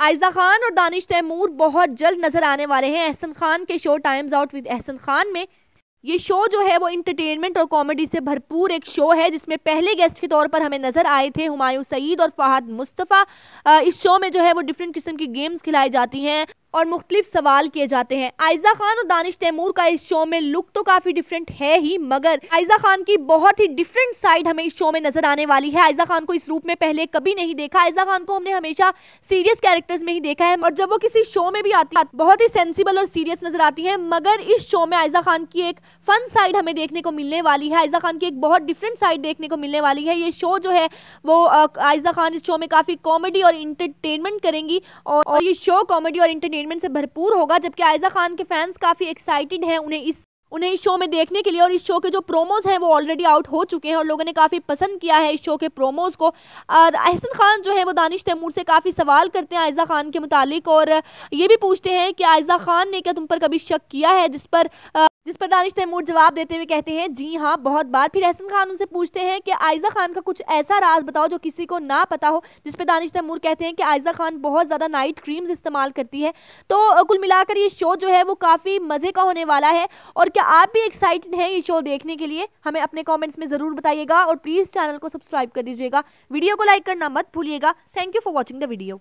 आयजा खान और दानिश तैमूर बहुत जल्द नजर आने वाले हैं एहसन खान के show times out with Ehsan Khan में ये शो जो है वो इंटरटेनमेंट और कॉमेडी से भरपूर एक शो है जिसमें पहले गेस्ट के तौर पर हमें नज़र आए थे हुमायूं सईद और फहद मुस्तफ़ा इस शो में जो है वो डिफरेंट किस्म की गेम्स खिलाई जाती हैं और मुख्तलिफ सवाल किए जाते हैं आयजा खान और दानिश तैमूर का इस शो में लुक तो काफी डिफरेंट है ही मगर आयजा खान की बहुत ही डिफरेंट साइड हमें इस शो में नजर आने वाली है आयजा खान को इस रूप में पहले कभी नहीं देखा आयजा खान को हमने हमेशा सीरियस कैरेक्टर्स में ही देखा है और जब वो किसी शो में भी आती है बहुत ही सेंसिबल और सीरियस नजर आती है मगर इस शो में आयजा खान की एक फन साइड हमें देखने को मिलने वाली है आयजा खान की एक बहुत डिफरेंट साइड देखने को मिलने वाली है ये शो जो है वो आयजा खान इस शो में काफी कॉमेडी और इंटरटेनमेंट करेंगी और ये शो कॉमेडी और इंटरटेन एंटरटेनमेंट से भरपूर होगा जबकि आयजा खान के फैंस काफ़ी एक्साइटेड हैं उन्हें इस उन्हें इस शो में देखने के लिए और इस शो के जो प्रोमोज हैं वो ऑलरेडी आउट हो चुके हैं और लोगों ने काफ़ी पसंद किया है इस शो के प्रोमोज को अहसन खान जो है वो दानिश तैमूर से काफ़ी सवाल करते हैं आयजा खान के मुतालिक और ये भी पूछते हैं कि आयजा खान ने क्या तुम पर कभी शक किया है जिस पर जिस पर दानिश तैमूर जवाब देते हुए कहते हैं जी हाँ बहुत बार फिर अहसन खान उनसे पूछते हैं कि आयजा खान का कुछ ऐसा राज बताओ जो किसी को ना पता हो जिस पर दानिश तैमूर कहते हैं कि आयजा खान बहुत ज़्यादा नाइट क्रीम्स इस्तेमाल करती है तो कुल मिलाकर ये शो जो है वो काफ़ी मज़े का होने वाला है और क्या आप भी एक्साइटेड हैं ये शो देखने के लिए हमें अपने कमेंट्स में ज़रूर बताइएगा और प्लीज़ चैनल को सब्सक्राइब कर दीजिएगा वीडियो को लाइक करना मत भूलिएगा thank you for watching the video